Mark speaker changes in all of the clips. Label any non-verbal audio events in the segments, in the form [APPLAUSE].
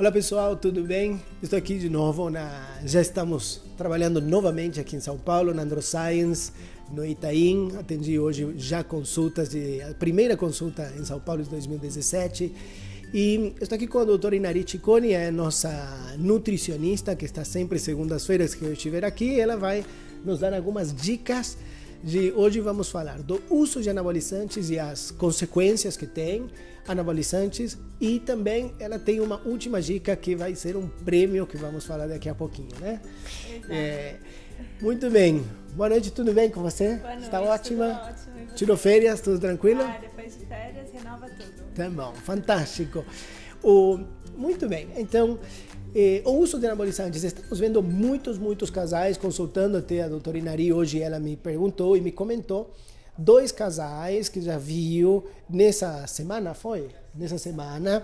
Speaker 1: Olá pessoal, tudo bem? Estou aqui de novo, na... já estamos trabalhando novamente aqui em São Paulo, na AndroScience, no Itaim. Atendi hoje já consultas, de... a primeira consulta em São Paulo de 2017. E estou aqui com a doutora Inari Ciccone, é nossa nutricionista, que está sempre segundas-feiras que eu estiver aqui. Ela vai nos dar algumas dicas de hoje vamos falar do uso de anabolizantes e as consequências que tem anabolizantes e também ela tem uma última dica que vai ser um prêmio que vamos falar daqui a pouquinho, né? É, muito bem. Boa noite, tudo bem com você? Boa noite, Está ótima? Tudo ótimo, Tirou férias, tudo tranquilo? Ah,
Speaker 2: depois de férias renova tudo.
Speaker 1: Tá bom, fantástico. O, muito bem, então eh, o uso de anabolizantes, estamos vendo muitos, muitos casais, consultando até a doutora Inari hoje, ela me perguntou e me comentou, dois casais que já viu nessa semana, foi? Nessa semana,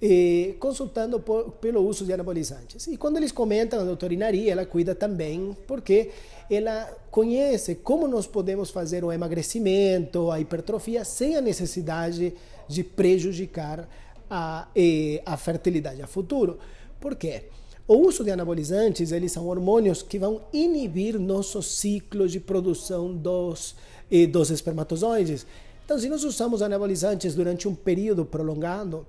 Speaker 1: eh, consultando por, pelo uso de anabolizantes. E quando eles comentam, a doutora Inari, ela cuida também, porque ela conhece como nós podemos fazer o emagrecimento, a hipertrofia, sem a necessidade de prejudicar a, a fertilidade a futuro. Por quê? O uso de anabolizantes, eles são hormônios que vão inibir nosso ciclo de produção dos, eh, dos espermatozoides. Então, se nós usamos anabolizantes durante um período prolongado,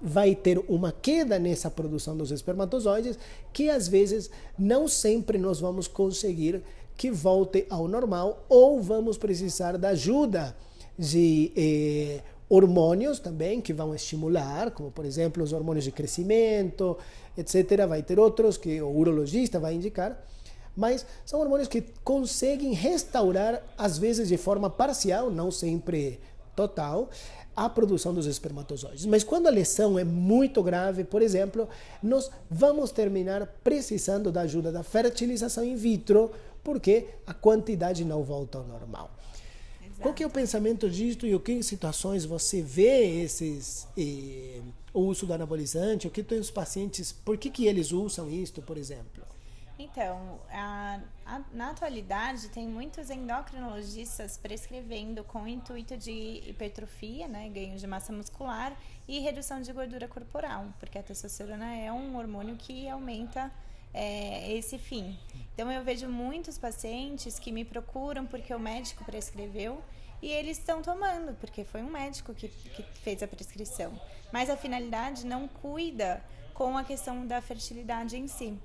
Speaker 1: vai ter uma queda nessa produção dos espermatozoides, que às vezes não sempre nós vamos conseguir que volte ao normal ou vamos precisar da ajuda de eh, hormônios também que vão estimular, como por exemplo os hormônios de crescimento, etc. Vai ter outros que o urologista vai indicar, mas são hormônios que conseguem restaurar, às vezes de forma parcial, não sempre total, a produção dos espermatozoides. Mas quando a lesão é muito grave, por exemplo, nós vamos terminar precisando da ajuda da fertilização in vitro, porque a quantidade não volta ao normal. Qual que é o pensamento disso e o que situações você vê esses eh, o uso do anabolizante? O que tem os pacientes? Por que que eles usam isto, por exemplo?
Speaker 2: Então, a, a, na atualidade tem muitos endocrinologistas prescrevendo com o intuito de hipertrofia, né, ganho de massa muscular e redução de gordura corporal, porque a testosterona é um hormônio que aumenta é, esse fim. Então eu vejo muitos pacientes que me procuram porque o médico prescreveu e eles estão tomando, porque foi um médico que, que fez a prescrição. Mas a finalidade não cuida com a questão da fertilidade em si.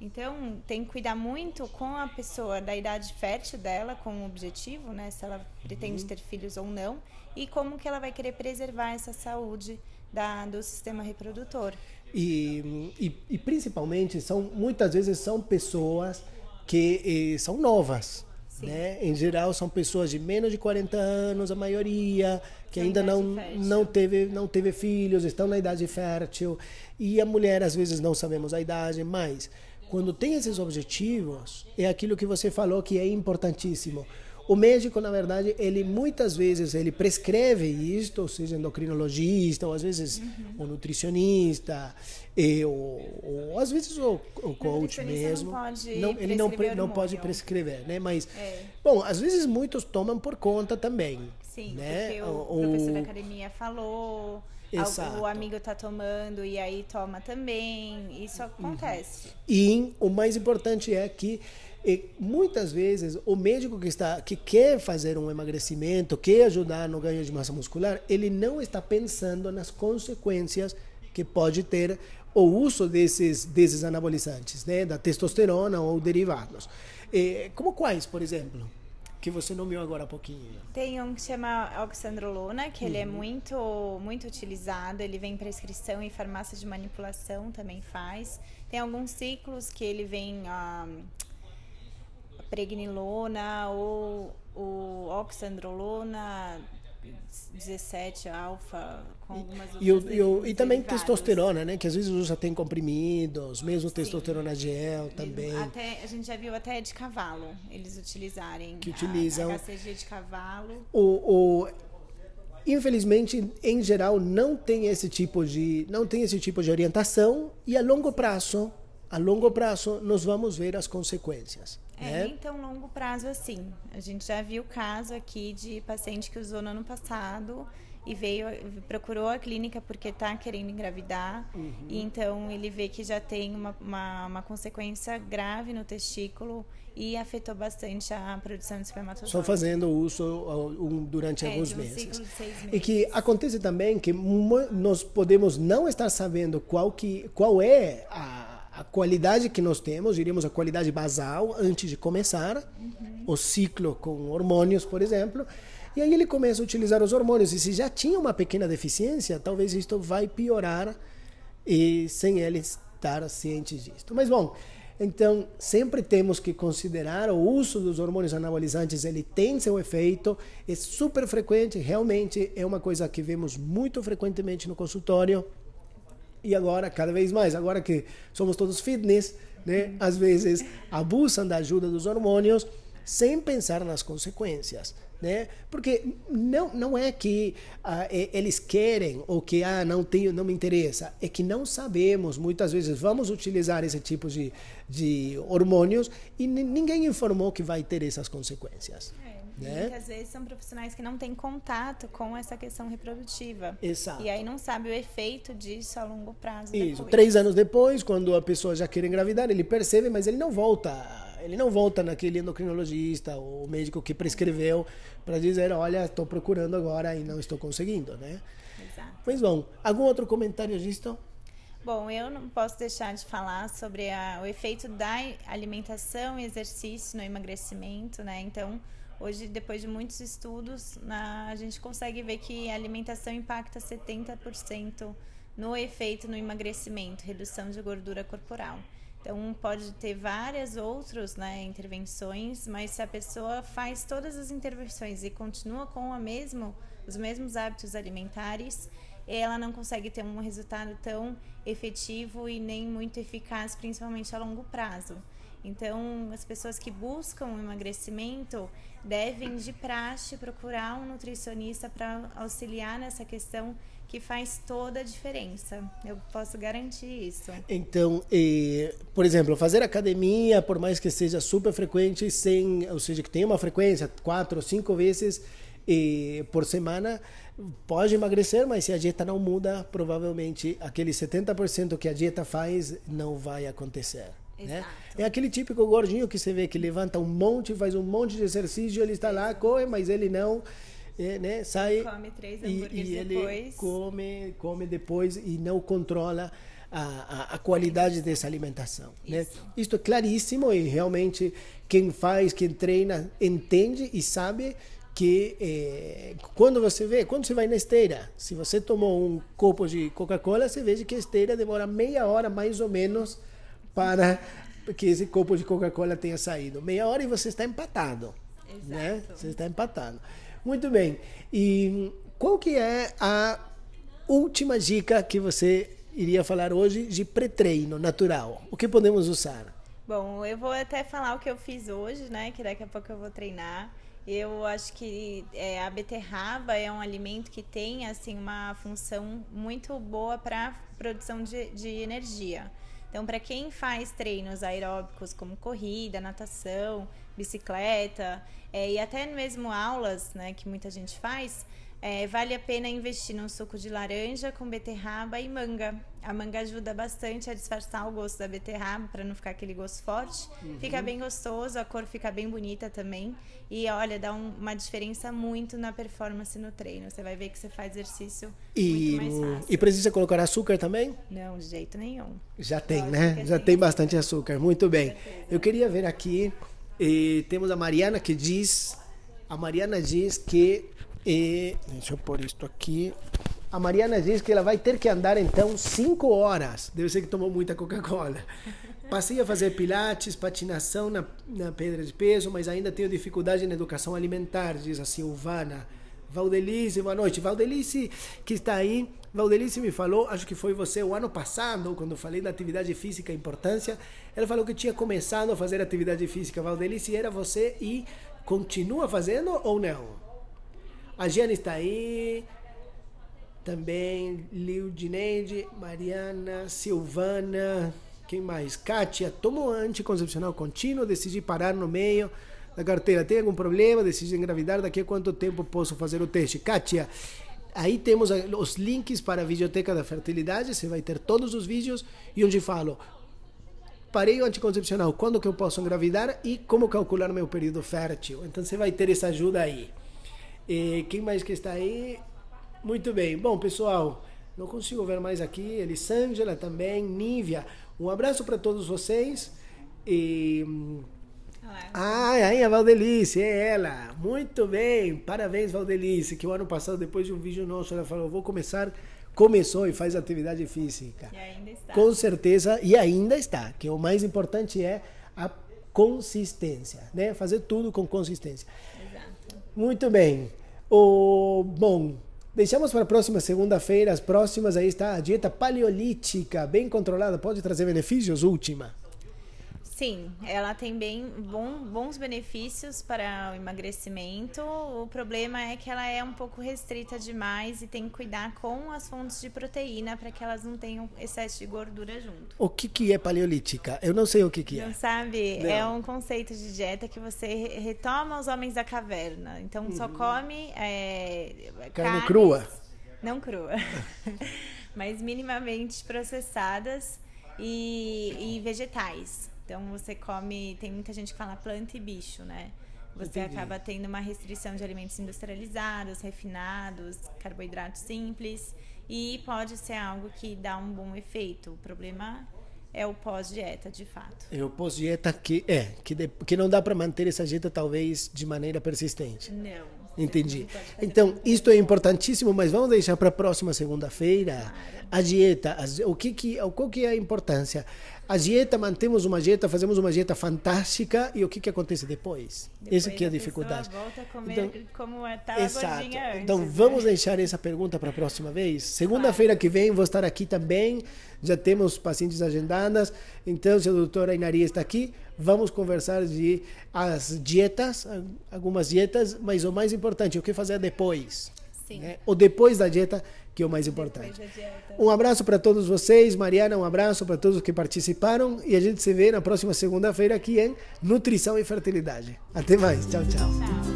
Speaker 2: Então, tem que cuidar muito com a pessoa, da idade fértil dela, com o objetivo, né? Se ela pretende uhum. ter filhos ou não, e como que ela vai querer preservar essa saúde da, do sistema reprodutor.
Speaker 1: E, e, e, principalmente são muitas vezes são pessoas que eh, são novas. Sim. Né? Em geral são pessoas de menos de 40 anos, a maioria, que ainda não, fértil. não, teve, não teve filhos, estão na idade fértil. E a mulher, às vezes, não sabemos a idade, mas quando tem esses objetivos, é aquilo que você falou que é importantíssimo. O médico, na verdade, ele muitas vezes ele prescreve isto, ou seja, endocrinologista, ou às vezes uhum. o nutricionista, e, ou, ou às vezes o, o coach mesmo. Não pode não, ele não, pre, não pode prescrever, né? Mas, é. bom, às vezes muitos tomam por conta também. Sim, né? porque o, o professor da
Speaker 2: academia falou... Exato. o amigo tá tomando e aí toma também. Isso uhum. acontece.
Speaker 1: E o mais importante é que e muitas vezes o médico que está que quer fazer um emagrecimento, quer ajudar no ganho de massa muscular, ele não está pensando nas consequências que pode ter o uso desses desses anabolizantes, né, da testosterona ou derivados. E, como quais, por exemplo? que você nomeou agora há pouquinho.
Speaker 2: Tem um que chama oxandrolona, que uhum. ele é uhum. muito, muito utilizado. Ele vem prescrição e farmácia de manipulação também faz. Tem alguns ciclos que ele vem... Ah, pregnilona ou o oxandrolona 17 alfa com algumas e, e também testosterona,
Speaker 1: né? Que às vezes usa tem comprimidos, mesmo Sim. testosterona gel também.
Speaker 2: Até, a gente já viu até de cavalo eles utilizarem. Que utilizam. A, a HCG de cavalo.
Speaker 1: O, o, infelizmente, em geral, não tem esse tipo de não tem esse tipo de orientação e a longo prazo, a longo prazo, nós vamos ver as consequências. É, né? nem
Speaker 2: tão longo prazo assim. A gente já viu caso aqui de paciente que usou no ano passado e veio procurou a clínica porque está querendo engravidar uhum. e então ele vê que já tem uma, uma, uma, consequência grave no testículo e afetou bastante a produção de espermatozoides. Só fazendo
Speaker 1: uso uh, um, durante é, alguns um meses. meses. E que acontece também que nós podemos não estar sabendo qual que qual é a a qualidade que nós temos, diríamos a qualidade basal antes de começar uhum. o ciclo com hormônios, por exemplo. E aí ele começa a utilizar os hormônios e se já tinha uma pequena deficiência, talvez isto vai piorar e sem ele estar ciente disso Mas bom, então sempre temos que considerar o uso dos hormônios anabolizantes, ele tem seu efeito, é super frequente, realmente é uma coisa que vemos muito frequentemente no consultório. E agora, cada vez mais, agora que somos todos fitness, né? Às vezes abusam da ajuda dos hormônios sem pensar nas consequências, né? Porque não não é que ah, eles querem ou que ah não tenho não me interessa, é que não sabemos muitas vezes vamos utilizar esse tipo de de hormônios e ninguém informou que vai ter essas consequências. Né? Muitas
Speaker 2: vezes são profissionais que não têm contato com essa questão reprodutiva. Exato. E aí não sabe o efeito disso a longo prazo. Isso. Depois.
Speaker 1: Três anos depois, quando a pessoa já quer engravidar, ele percebe, mas ele não volta ele não volta naquele endocrinologista ou médico que prescreveu para dizer, olha, estou procurando agora e não estou conseguindo, né? Exato. Mas bom, algum outro comentário disto?
Speaker 2: Bom, eu não posso deixar de falar sobre a, o efeito da alimentação e exercício no emagrecimento, né? Então, hoje, depois de muitos estudos, na, a gente consegue ver que a alimentação impacta 70% no efeito no emagrecimento, redução de gordura corporal. Então, pode ter várias outras né, intervenções, mas se a pessoa faz todas as intervenções e continua com a mesmo, os mesmos hábitos alimentares, ela não consegue ter um resultado tão efetivo e nem muito eficaz, principalmente a longo prazo. Então, as pessoas que buscam emagrecimento devem, de praxe, procurar um nutricionista para auxiliar nessa questão que faz toda a diferença. Eu posso garantir isso.
Speaker 1: Então, e, por exemplo, fazer academia, por mais que seja super frequente, sem, ou seja, que tenha uma frequência quatro ou cinco vezes, e, por semana, pode emagrecer, mas se a dieta não muda, provavelmente aquele 70% que a dieta faz não vai acontecer. Né? É aquele típico gordinho que você vê que levanta um monte, faz um monte de exercício, ele está lá, corre, mas ele não é, né, sai come três e, e ele depois. come come depois e não controla a, a, a qualidade dessa alimentação. Isso. Né? isso é claríssimo e realmente quem faz, quem treina, entende e sabe que é, quando você vê, quando você vai na esteira, se você tomou um copo de Coca-Cola, você vê que a esteira demora meia hora mais ou menos para que esse copo de Coca-Cola tenha saído. Meia hora e você está empatado. Né? Exato. Né? Você está empatado. Muito bem. E qual que é a última dica que você iria falar hoje de pré-treino natural? O que podemos usar?
Speaker 2: Bom, eu vou até falar o que eu fiz hoje, né? Que daqui a pouco eu vou treinar. Eu acho que é, a beterraba é um alimento que tem assim uma função muito boa para produção de, de energia. Então, para quem faz treinos aeróbicos como corrida, natação, bicicleta é, e até mesmo aulas, né, que muita gente faz, é, vale a pena investir num suco de laranja com beterraba e manga. A manga ajuda bastante a disfarçar o gosto da beterraba para não ficar aquele gosto forte. Uhum. Fica bem gostoso, a cor fica bem bonita também. E olha, dá um, uma diferença muito na performance no treino. Você vai ver que você faz exercício
Speaker 1: e, muito mais fácil. E precisa colocar açúcar também?
Speaker 2: Não, de jeito nenhum.
Speaker 1: Já tem, Lógico né? É Já tem, assim. tem bastante açúcar. Muito bem. Eu queria ver aqui. Eh, temos a Mariana que diz. A Mariana diz que e deixa eu pôr isto aqui. A Mariana diz que ela vai ter que andar então 5 horas. Deve ser que tomou muita Coca-Cola. [LAUGHS] Passei a fazer pilates, patinação na, na pedra de peso, mas ainda tenho dificuldade na educação alimentar, diz a Silvana. Valdelice, boa noite. Valdelice, que está aí, Valdelice me falou, acho que foi você o ano passado, quando falei da atividade física e importância, ela falou que tinha começado a fazer atividade física. Valdelice, era você e continua fazendo ou não? A Jana está aí. Também Lildineide, Mariana, Silvana, quem mais? Kátia, tomou anticoncepcional contínuo, decidi parar no meio da carteira. Tem algum problema? Decidi engravidar, daqui a quanto tempo posso fazer o teste? Kátia, aí temos os links para a videoteca da fertilidade, você vai ter todos os vídeos e onde falo parei o anticoncepcional, quando que eu posso engravidar e como calcular meu período fértil. Então você vai ter essa ajuda aí. E quem mais que está aí? Muito bem. Bom, pessoal, não consigo ver mais aqui. Elisângela também, Nívia. Um abraço para todos vocês. E... Olá. Ah, aí a Valdelice, é ela. Muito bem, parabéns Valdelice, que o ano passado, depois de um vídeo nosso, ela falou, vou começar, começou e faz atividade física. E ainda está. Com certeza, e ainda está, que o mais importante é a consistência, né? Fazer tudo com consistência. Muito bem. O bom, deixamos para a próxima segunda-feira. As próximas aí está a dieta paleolítica, bem controlada, pode trazer benefícios. Última.
Speaker 2: Sim, ela tem bem bom, bons benefícios para o emagrecimento. O problema é que ela é um pouco restrita demais e tem que cuidar com as fontes de proteína para que elas não tenham excesso de gordura junto.
Speaker 1: O que, que é paleolítica? Eu não sei o que, que é. Não
Speaker 2: sabe? Não. É um conceito de dieta que você retoma os homens da caverna. Então uhum. só come é, carne carnes, crua. Não crua, [LAUGHS] mas minimamente processadas. E, e, vegetais. Então você come, tem muita gente que fala planta e bicho, né? Você Entendi. acaba tendo uma restrição de alimentos industrializados, refinados, carboidratos simples e pode ser algo que dá um bom efeito. O problema é o pós-dieta, de fato.
Speaker 1: É o pós-dieta que é, que, de, que não dá para manter essa dieta talvez de maneira persistente. Não. Entendi. Então, isto é importantíssimo, mas vamos deixar para a próxima segunda-feira. A dieta, as, o que que, qual que é a importância? A dieta, mantemos uma dieta, fazemos uma dieta fantástica e o que, que acontece depois? depois Essa que é a dificuldade. Volta a
Speaker 2: comer então, como é, então, Antes, então
Speaker 1: vamos deixar essa pergunta para a próxima vez. Segunda-feira que vem vou estar aqui também. Já temos pacientes agendadas. Então, se a doutora Inari está aqui, vamos conversar de as dietas, algumas dietas, mas o mais importante, o que fazer depois. Sim. Né? O depois da dieta que é o mais importante. Um abraço para todos vocês, Mariana, um abraço para todos que participaram e a gente se vê na próxima segunda-feira aqui em Nutrição e Fertilidade. Até mais, tchau. tchau. tchau.